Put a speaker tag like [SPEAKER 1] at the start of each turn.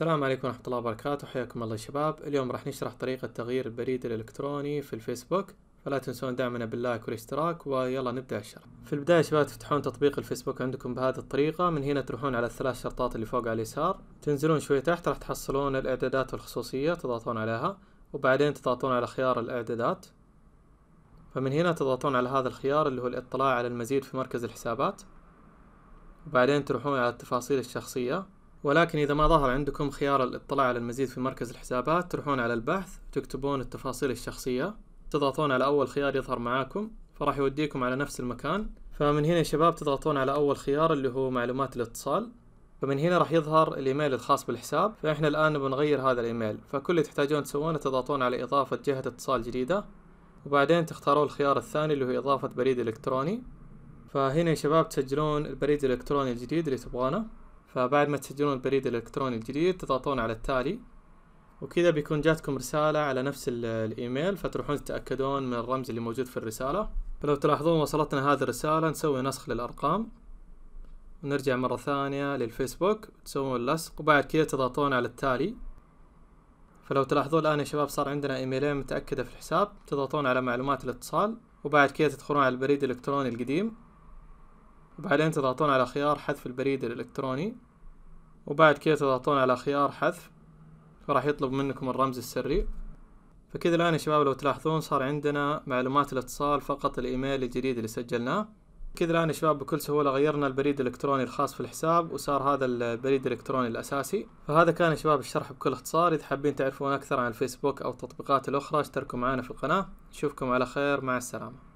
[SPEAKER 1] السلام عليكم ورحمة الله وبركاته حياكم الله شباب اليوم راح نشرح طريقة تغيير البريد الإلكتروني في الفيسبوك فلا تنسون دعمنا باللايك والاشتراك ويلا نبدأ الشرح في البداية يا شباب تفتحون تطبيق الفيسبوك عندكم بهذه الطريقة من هنا تروحون على الثلاث شرطات اللي فوق على اليسار تنزلون شوي تحت راح تحصلون الإعدادات والخصوصية تضغطون عليها وبعدين تضغطون على خيار الإعدادات فمن هنا تضغطون على هذا الخيار اللي هو الاطلاع على المزيد في مركز الحسابات وبعدين تروحون على التفاصيل الشخصية ولكن إذا ما ظهر عندكم خيار الاطلاع على المزيد في مركز الحسابات تروحون على البحث تكتبون التفاصيل الشخصية تضغطون على أول خيار يظهر معاكم فراح يوديكم على نفس المكان فمن هنا يا شباب تضغطون على أول خيار اللي هو معلومات الاتصال فمن هنا راح يظهر الايميل الخاص بالحساب فاحنا الان بنغير هذا الايميل فكل اللي تحتاجون تسوونه تضغطون على اضافة جهة اتصال جديدة وبعدين تختارون الخيار الثاني اللي هو اضافة بريد الكتروني فهنا يا شباب تسجلون البريد الالكتروني الجديد اللي تبغونه فبعد ما تسجلون البريد الالكتروني الجديد تضغطون على التالي وكذا بيكون جاتكم رسالة على نفس الايميل فتروحون تتأكدون من الرمز اللي موجود في الرسالة فلو تلاحظون وصلتنا هذه الرسالة نسوي نسخ للأرقام ونرجع مرة ثانية للفيسبوك تسوون لصق وبعد كذا تضغطون على التالي فلو تلاحظون الآن يا شباب صار عندنا ايميلين متأكدة في الحساب تضغطون على معلومات الاتصال وبعد كذا تدخلون على البريد الالكتروني القديم بعدين تضغطون على خيار حذف البريد الإلكتروني وبعد كذا تضغطون على خيار حذف فراح يطلب منكم الرمز السري فكذا الآن يا شباب لو تلاحظون صار عندنا معلومات الاتصال فقط الإيميل الجديد اللي سجلناه كذا الآن يا شباب بكل سهولة غيرنا البريد الإلكتروني الخاص في الحساب وصار هذا البريد الإلكتروني الأساسي فهذا كان يا شباب الشرح بكل اختصار إذا حابين تعرفون أكثر عن الفيسبوك أو التطبيقات الأخرى اشتركوا معنا في القناة نشوفكم على خير مع السلامة